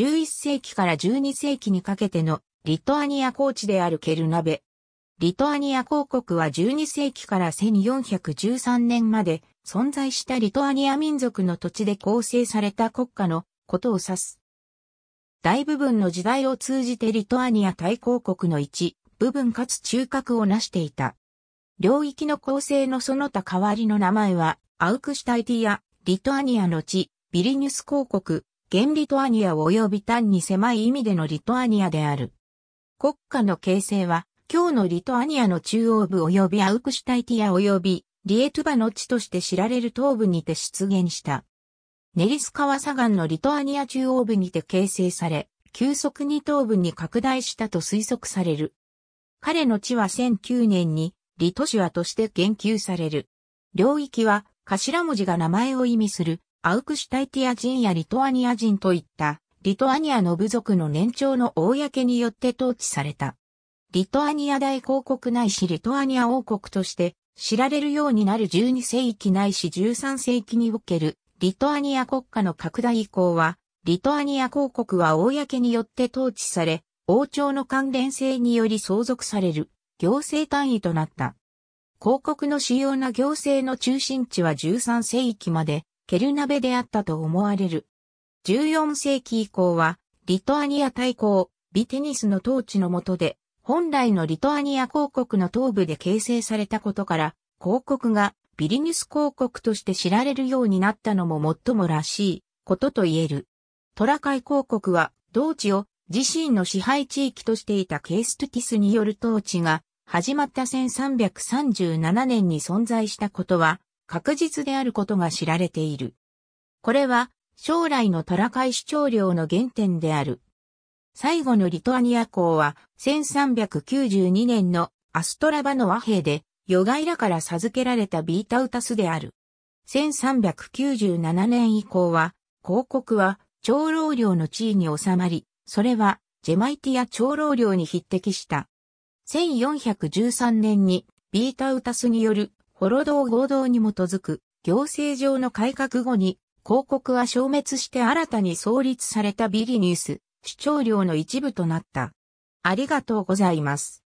11世紀から12世紀にかけてのリトアニア高地であるケルナベ。リトアニア公国は12世紀から1413年まで存在したリトアニア民族の土地で構成された国家のことを指す。大部分の時代を通じてリトアニア大公国の一部分かつ中核を成していた。領域の構成のその他代わりの名前は、アウクシュタイティア、リトアニアの地、ビリニュス公国、現リトアニア及び単に狭い意味でのリトアニアである。国家の形成は、今日のリトアニアの中央部及びアウクシュタイティア及びリエトゥバの地として知られる東部にて出現した。ネリス川砂岸のリトアニア中央部にて形成され、急速に東部に拡大したと推測される。彼の地は1009年にリトシュアとして言及される。領域は頭文字が名前を意味するアウクシュタイティア人やリトアニア人といった、リトアニアの部族の年長の公によって統治された。リトアニア大公国ないしリトアニア王国として知られるようになる12世紀ないし13世紀におけるリトアニア国家の拡大以降は、リトアニア公国は公によって統治され、王朝の関連性により相続される行政単位となった。公国の主要な行政の中心地は13世紀までケルナベであったと思われる。14世紀以降は、リトアニア大公、ビテニスの統治の下で、本来のリトアニア公国の東部で形成されたことから、公国がビリニュス公国として知られるようになったのも最もらしいことと言える。トラカイ公国は、同地を自身の支配地域としていたケーストゥティスによる統治が始まった1337年に存在したことは、確実であることが知られている。これは将来のトラカイ主張領の原点である。最後のリトアニア港は1392年のアストラバの和平で、ヨガイラから授けられたビータウタスである。1397年以降は、広告は長老領の地位に収まり、それはジェマイティア長老領に匹敵した。1413年にビータウタスによるホロ道合同に基づく行政上の改革後に広告は消滅して新たに創立されたビリニウス、主張料の一部となった。ありがとうございます。